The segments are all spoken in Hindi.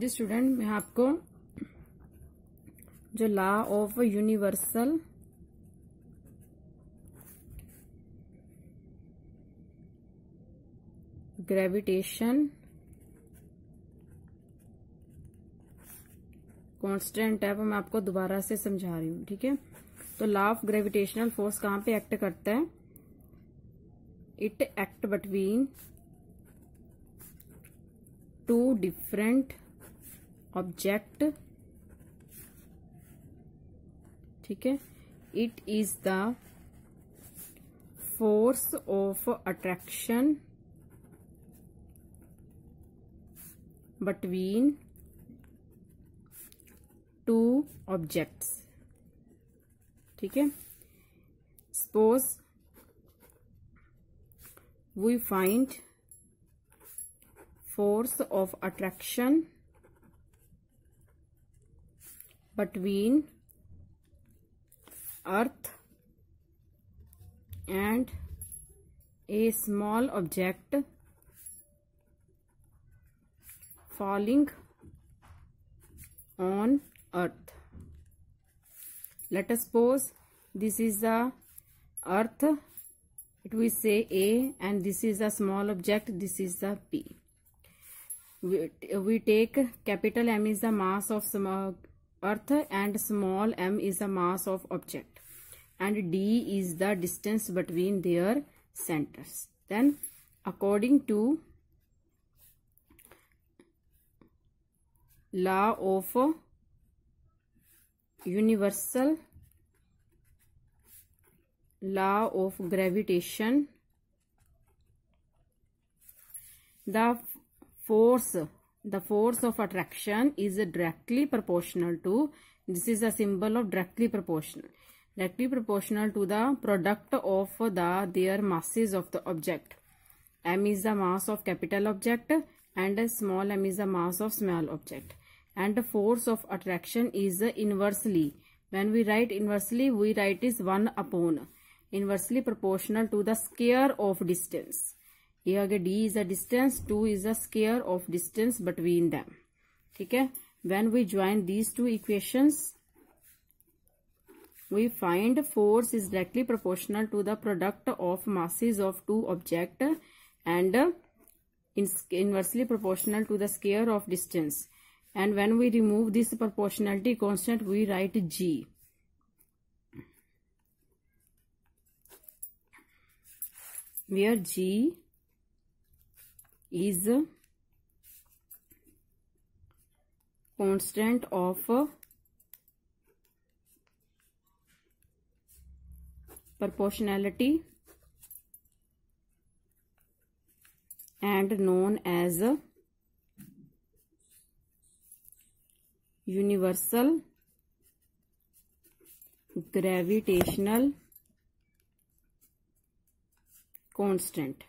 जी स्टूडेंट मैं आपको जो law of universal gravitation constant है वो मैं आपको दोबारा से समझा रही हूँ ठीक है तो लॉ ऑफ ग्रेविटेशनल फोर्स कहाँ पे एक्ट करता है it act between two different object ठीक है it is the force of attraction between two objects ठीक है suppose we find force of attraction between earth and a small object falling on earth let us suppose this is the earth it we say a and this is a small object this is the p we, we take capital m is the mass of some earth and small m is the mass of object and d is the distance between their centers. Then according to law of universal law of gravitation the force the force of attraction is directly proportional to this is a symbol of directly proportional directly proportional to the product of the their masses of the object m is the mass of capital object and small m is the mass of small object and the force of attraction is inversely when we write inversely we write is 1 upon inversely proportional to the square of distance ये d is the distance 2 is the square of distance between them Okay? when we join these two equations we find force is directly proportional to the product of masses of two objects and inversely proportional to the square of distance and when we remove this proportionality constant we write g We are g is constant of proportionality and known as universal gravitational constant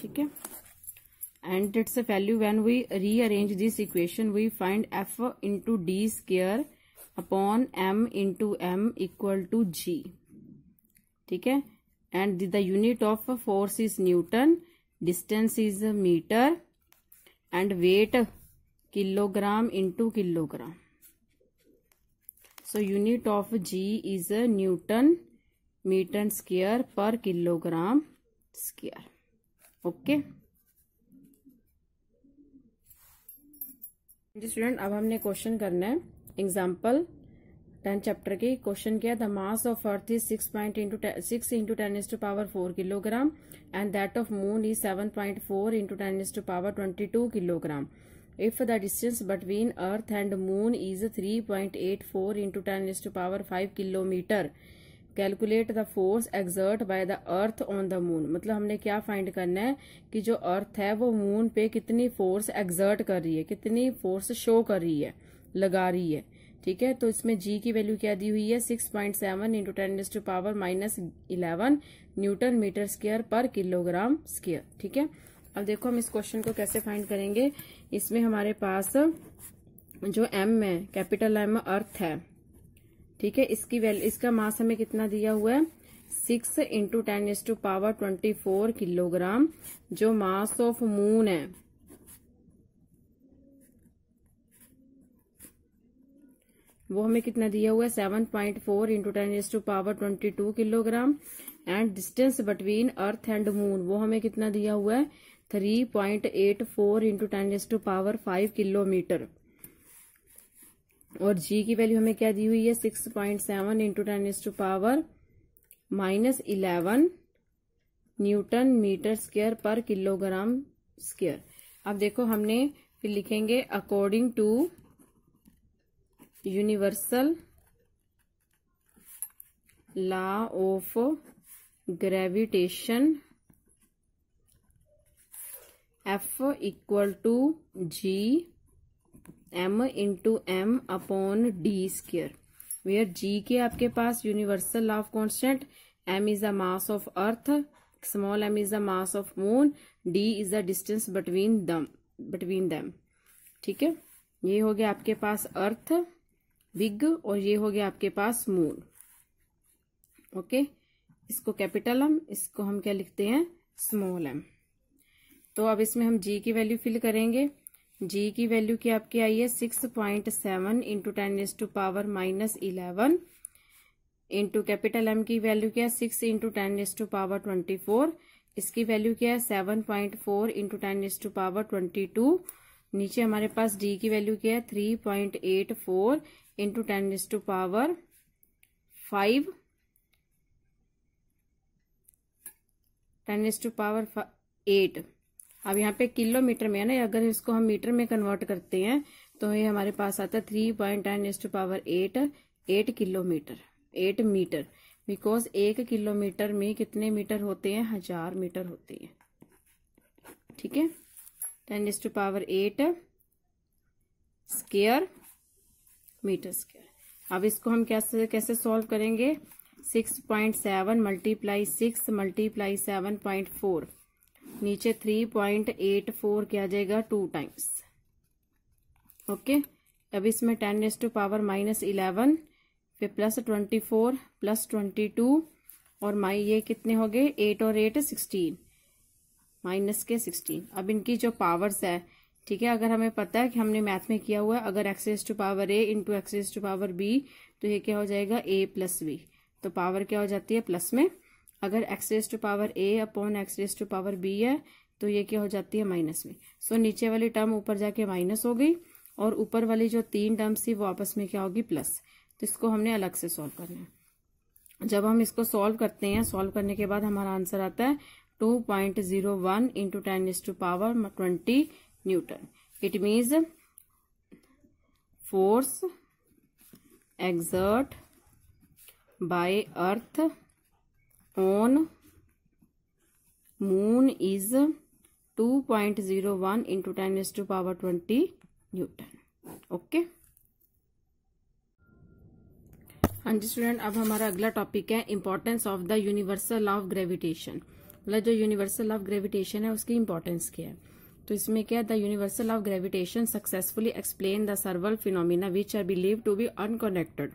ठीक है and it's a value when we rearrange this equation we find F into D square upon M into M equal to G ठीक है and the unit of force is newton distance is metre and weight kilogram into kilogram so unit of G is newton metre square per kilogram square okay student अब हमने क्वेश्चन करना है एग्जाम्पल टेन चैप्टर के क्वेश्चन किया the mass of earth is six point into six into ten is to power four kilogram and that of moon is seven point four into ten is to power twenty two kilogram if the distance between earth and moon is three point eight four into ten is to power five kilometre calculate the force exert by the earth on the moon मतलब हमने क्या फाइंड करना है कि जो अर्थ है वो मून पे कितनी फोर्स एग्जर्ट कर रही है कितनी फोर्स शो कर रही है लगा रही है ठीक है तो इसमें जी की वैल्यू क्या दी हुई है six point seven into ten to power minus eleven newton metre square per kilogram square ठीक है अब देखो हम इस क्वेश्चन को कैसे फाइंड करेंगे इसमें हमारे पास जो एम है कैपिटल एम अर्थ है ठीक है इसकी वैल्यू इसका मास हमें कितना दिया हुआ है six into ten is to power twenty four kilogram जो मास ऑफ मून है वो हमें कितना दिया हुआ है seven point four into ten is to power twenty two kilogram and distance between earth and moon वो हमें कितना दिया हुआ है three point eight four into ten is to power five kilometre और जी की वैल्यू हमें क्या दी हुई है six point seven into ten is to power minus eleven newton metre square per kilogram square अब देखो हमने फिर लिखेंगे according to universal law of gravitation F equal to G M into M upon D square G के आपके पास universal of constant M is the mass of earth small M is the mass of moon D is the distance between them between them ठीक है ये हो गया आपके पास अर्थ बिग और ये हो गया आपके पास मून ओके इसको कैपिटल एम इसको हम क्या लिखते हैं स्मॉल एम तो अब इसमें हम जी की वैल्यू फिल करेंगे जी की वैल्यू क्या आपकी आई है six point seven into ten is to power minus eleven into capital M की वैल्यू क्या है six into ten is to power twenty four इसकी वैल्यू क्या है seven point four into ten is to power twenty two नीचे हमारे पास डी की वैल्यू क्या है three point eight four into ten is to power five ten is to power eight अब यहाँ पे किलोमीटर में है ना अगर इसको हम मीटर में कन्वर्ट करते हैं तो ये हमारे पास आता है three point ten as to power eight eight kilometre eight metre because एक किलोमीटर में कितने मीटर होते हैं हजार मीटर होते हैं ठीक है ten as to power eight square metre square अब इसको हम कैसे कैसे सॉल्व करेंगे six point seven multiply six multiply seven point four नीचे थ्री पॉइंट एट फोर क्या जाएगा टू टाइम्स ओके अब इसमें ten as to power minus eleven फिर plus twenty four plus twenty two और माई ये कितने हो गए एट और एट सिक्सटीन माइनस के सिक्सटीन अब इनकी जो पावर्स है ठीक है अगर हमें पता है कि हमने मैथ में किया हुआ है अगर x is to power A into x is to power B तो ये क्या हो जाएगा ए प्लस बी तो पावर क्या हो जाती है प्लस में अगर x raise to power A upon x raise to power B है तो ये क्या हो जाती है माइनस में सो so, नीचे वाली टर्म ऊपर जाके माइनस हो गई और ऊपर वाली जो तीन टर्म्स थी वो आपस में क्या होगी प्लस तो इसको हमने अलग से सॉल्व करना है जब हम इसको सॉल्व करते हैं सॉल्व करने के बाद हमारा आंसर आता है two point zero one into ten is to power twenty newton it means force exert by earth on moon is 2.01 into 10 is to power 20 newton okay हाँ जी स्टूडेंट अब हमारा अगला टॉपिक है importance of the universal of gravitation मतलब जो यूनिवर्सल ऑफ ग्रेविटेशन है उसकी इम्पोर्टेंस क्या है तो इसमें क्या the universal of gravitation successfully explain the several phenomena which are believe to be unconnected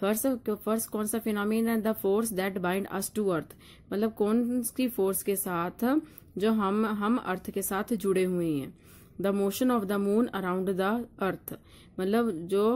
first first कौन सा फिनोमिन है the force that bind us to earth मतलब कौन सी फोर्स के साथ जो हम हम अर्थ के साथ जुड़े हुए हैं the motion of the moon around the earth मतलब जो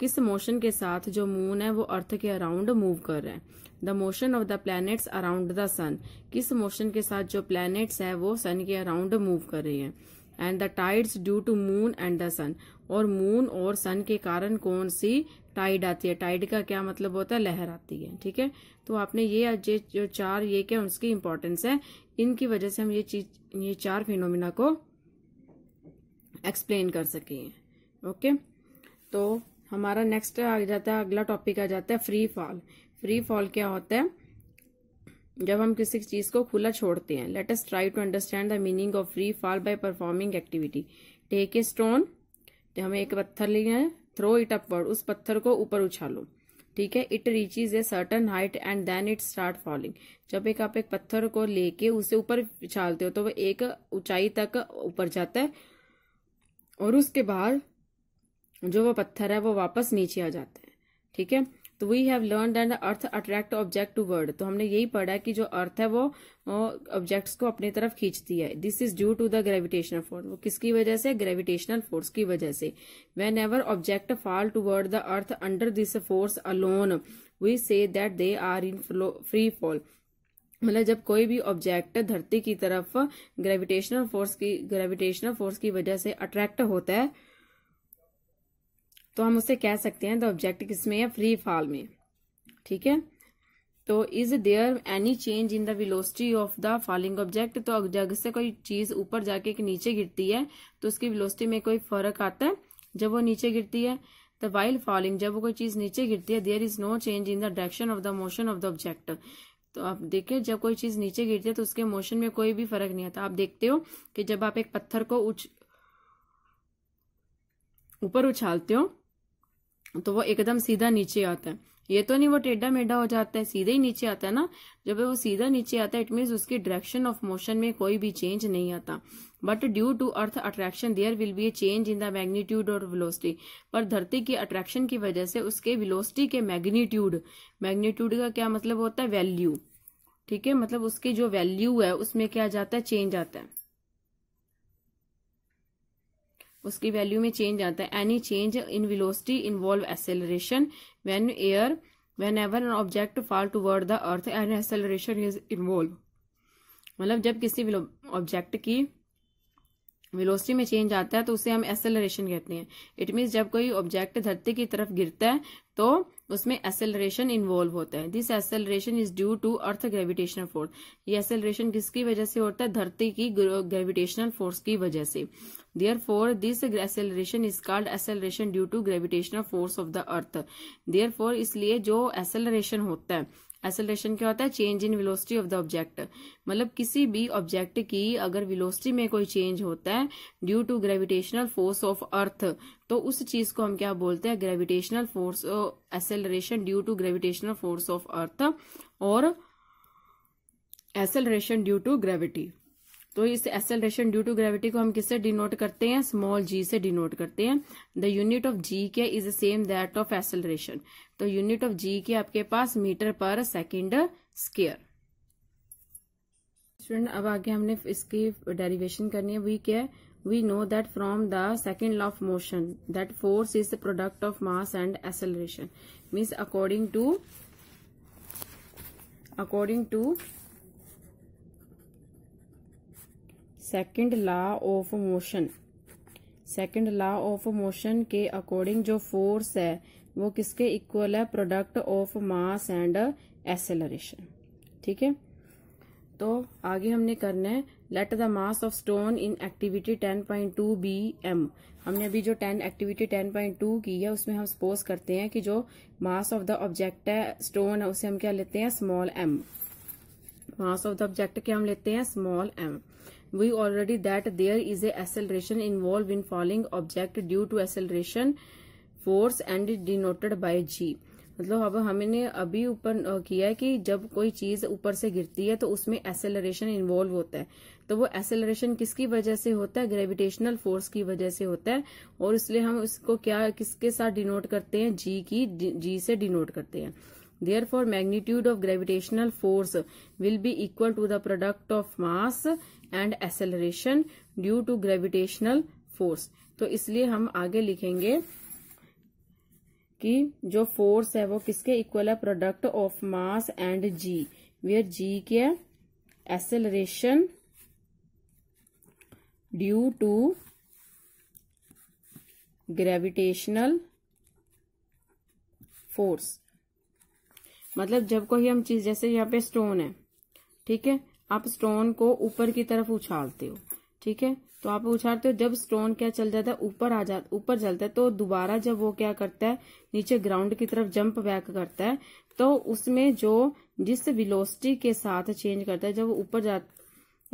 किस मोशन के साथ जो मून है वो अर्थ के अराउंड मूव कर रहे हैं the motion of the planets around the sun किस मोशन के साथ जो प्लैनेट्स है वो सन के अराउंड मूव कर रहे हैं and the tides due to moon and the sun और मून और सन के कारण कौन सी टाइड आती है टाइड का क्या मतलब होता है लहर आती है ठीक है तो आपने ये ये जो चार ये क्या उसकी इम्पोर्टेंस है इनकी वजह से हम ये चीज ये चार फिनोमिना को एक्सप्लेन कर सके ओके तो हमारा नेक्स्ट आ जाता है अगला टॉपिक आ जाता है फ्री फॉल फ्री फॉल क्या होता है जब हम किसी चीज को खुला छोड़ते हैं let try to understand the meaning of free fall by performing activity take a stone तो हमें एक पत्थर लिया है थ्रो इट अपवर्ड उस पत्थर को ऊपर उछालो ठीक है it reach is a certain height and then it start falling जब एक आप एक पत्थर को लेके उसे ऊपर उछालते हो तो वह एक ऊंचाई तक ऊपर जाता है और उसके बाद जो वो पत्थर है वो वापस नीचे आ जाता है ठीक है तो we have learn and earth attract object toward तो हमने यही पढ़ा कि जो अर्थ है वो ऑब्जेक्ट्स को अपनी तरफ खींचती है this is due to the gravitational force वो किसकी वजह से ग्रेविटेशनल फोर्स की वजह से whenever object fall toward the earth under this force alone we say that they are in free fall मतलब जब कोई भी ऑब्जेक्ट धरती की तरफ ग्रेविटेशनल फोर्स की ग्रेविटेशनल फोर्स की वजह से अट्रैक्ट होता है तो हम उसे कह सकते हैं द ऑब्जेक्ट किस में है फ्री फॉल में ठीक है तो is there any change in the velocity of the falling object तो जब से कोई चीज ऊपर जाके नीचे गिरती है तो उसकी विलोसिटी में कोई फर्क आता है जब वो नीचे गिरती है द वाइल फॉलिंग जब वो कोई चीज नीचे गिरती है there is no change in the direction of the motion of the object तो आप देखिए जब कोई चीज नीचे गिरती है तो उसके मोशन में कोई भी फर्क नहीं आता आप देखते हो कि जब आप एक पत्थर को ऊपर उछालते हो तो वो एकदम सीधा नीचे आता है ये तो नहीं वो टेढ़ा मेढ़ा हो जाता है सीधे ही नीचे आता है ना जब वो सीधा नीचे आता है इट मीन्स उसकी डायरेक्शन ऑफ मोशन में कोई भी चेंज नहीं आता but due to earth attraction there will be a change in the magnitude और वेलोसिटी पर धरती की अट्रैक्शन की वजह से उसके वेलोसिटी के मैग्नीट्यूड मैग्नीट्यूड का क्या मतलब होता है वैल्यू ठीक है मतलब उसकी जो वैल्यू है उसमें क्या जाता है चेंज आता है उसकी वैल्यू में चेंज आता है any change in velocity involve acceleration whenever whenever an object fall toward the earth and acceleration is involve मतलब जब किसी ऑब्जेक्ट की वेलोसिटी में चेंज आता है तो उसे हम एसेलरेशन कहते हैं इट मीन्स जब कोई ऑब्जेक्ट धरती की तरफ गिरता है तो उसमें एसेलरेशन इन्वॉल्व होता है this acceleration is due to earth gravitational force ये एसेलरेशन किसकी वजह से होता है धरती की ग्रेविटेशनल फोर्स की वजह से therefore this acceleration is called acceleration due to gravitational force of the earth therefore इसलिए जो एसेलरेशन होता है एसोलेशन क्या होता है change in velocity of the object मतलब किसी भी ऑब्जेक्ट की अगर विलोसिटी में कोई चेंज होता है due to gravitational force of earth तो उस चीज को हम क्या बोलते हैं gravitational force acceleration due to gravitational force of earth और एसेलरेशन ड्यू टू ग्रेविटी तो इस एक्सेलरेशन ड्यू टू ग्रेविटी को हम किससे डिनोट करते हैं स्मॉल जी से डिनोट करते हैं द यूनिट ऑफ जी के is same that of acceleration तो यूनिट ऑफ जी के आपके पास metre per second square student अब आगे हमने इसकी डेरिवेशन करनी है वी क्या है we know that from the second law of motion that force is the product of mass and acceleration according to to according second law of motion second law of motion के अकॉर्डिंग जो फोर्स है वो किसके इक्वल है product of mass and acceleration ठीक है तो आगे हमने करना है let the mass of stone in activity 10.2 be m हमने अभी जो 10 एक्टिविटी 10.2 की है उसमें हम सपोज करते हैं कि जो मास ऑफ द ऑब्जेक्ट है स्टोन है उसे हम क्या लेते हैं small m mass of the object क्या हम लेते हैं small m we already that there is a acceleration involved in falling object due to acceleration force and denoted by g मतलब अब हमने अभी ऊपर किया है कि जब कोई चीज ऊपर से गिरती है तो उसमें एसेलरेशन इन्वॉल्व होता है तो वो एसेलरेशन किसकी वजह से होता है ग्रेविटेशनल फोर्स की वजह से होता है और इसलिए हम इसको क्या किसके साथ डिनोट करते हैं जी की जी से डिनोट करते हैं therefore magnitude of gravitational force will be equal to the product of mass and acceleration due to gravitational force तो इसलिए हम आगे लिखेंगे कि जो फोर्स है वो किसके इक्वल है product of mass and g where g क्या acceleration due to gravitational force मतलब जब कोई हम चीज जैसे यहाँ पे स्टोन है ठीक है आप स्टोन को ऊपर की तरफ उछालते हो ठीक है तो आप उछालते हो जब स्टोन क्या चल जाता है ऊपर आ जाता ऊपर चलता है तो दोबारा जब वो क्या करता है नीचे ग्राउंड की तरफ जंप बैक करता है तो उसमें जो जिस विलोसिटी के साथ चेंज करता है जब वो ऊपर जा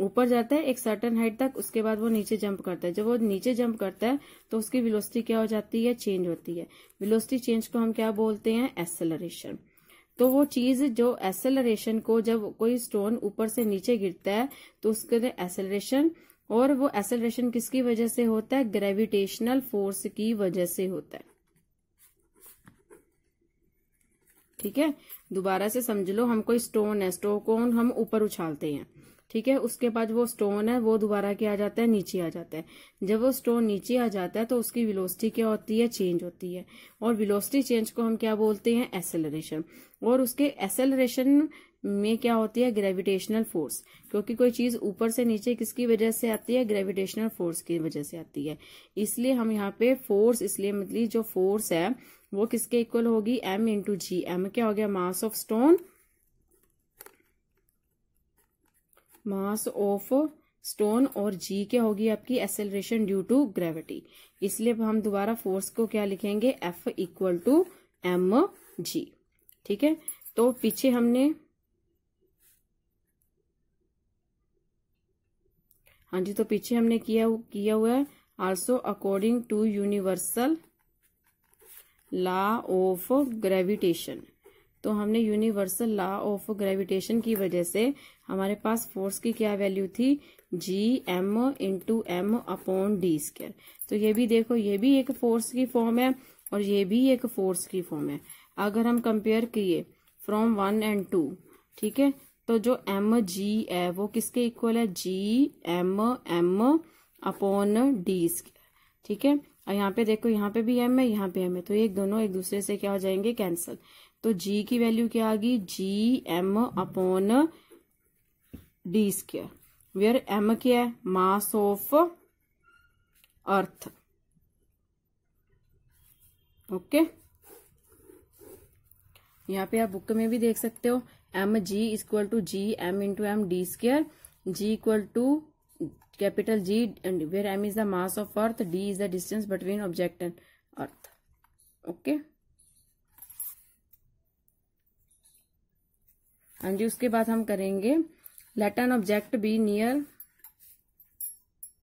ऊपर जाता है एक सर्टन हाइट तक उसके बाद वो नीचे जंप करता है जब वो नीचे जंप करता है तो उसकी विलोसिटी क्या हो जाती है चेंज होती है विलोसिटी चेंज को हम क्या बोलते हैं एक्सेलरेशन तो वो चीज जो एसेलरेशन को जब कोई स्टोन ऊपर से नीचे गिरता है तो उसके लिए एसेलरेशन और वो एसेलरेशन किसकी वजह से होता है ग्रेविटेशनल फोर्स की वजह से होता है ठीक है दोबारा से समझ लो हम कोई स्टोन है स्टोन को हम ऊपर उछालते हैं ठीक है उसके बाद वो स्टोन है वो दोबारा क्या आ जाता है नीचे आ जाता है जब वो स्टोन नीचे आ जाता है तो उसकी विलोसिटी क्या होती है चेंज होती है और विलोसिटी चेंज को हम क्या बोलते हैं एसेलरेशन और उसके एसेलरेशन में क्या होती है ग्रेविटेशनल फोर्स क्योंकि कोई चीज ऊपर से नीचे किसकी वजह से आती है ग्रेविटेशनल फोर्स की वजह से आती है इसलिए हम यहाँ पे फोर्स इसलिए मतलब जो फोर्स है वो किसके इक्वल होगी एम इंटू जी एम क्या हो गया mass of stone mass of stone और जी क्या होगी आपकी एसेलरेशन ड्यू टू ग्रेविटी इसलिए हम दोबारा फोर्स को क्या लिखेंगे F equal to m g ठीक है तो पीछे हमने हाँ जी तो पीछे हमने किया किया हुआ है also according to universal law of gravitation तो हमने यूनिवर्सल लॉ ऑफ ग्रेविटेशन की वजह से हमारे पास फोर्स की क्या वैल्यू थी G M into M upon d square तो ये भी देखो ये भी एक फोर्स की फॉर्म है और ये भी एक फोर्स की फॉर्म है अगर हम कंपेयर किए फ्रॉम वन एंड टू ठीक है तो जो एम जी है वो किसके इक्वल है G M m upon d ठीक है और यहाँ पे देखो यहाँ पे भी एम है यहाँ पे एम है तो ये दोनों एक दूसरे से क्या हो जाएंगे कैंसल तो जी की वैल्यू क्या आ गई G M upon D square m क्या है मास ऑफ अर्थ ओके यहाँ पे आप बुक में भी देख सकते हो m g equal to G M into m d square g equal to capital G and where M is the mass of earth d is the distance between object and earth okay हाँ जी उसके बाद हम करेंगे let an object be near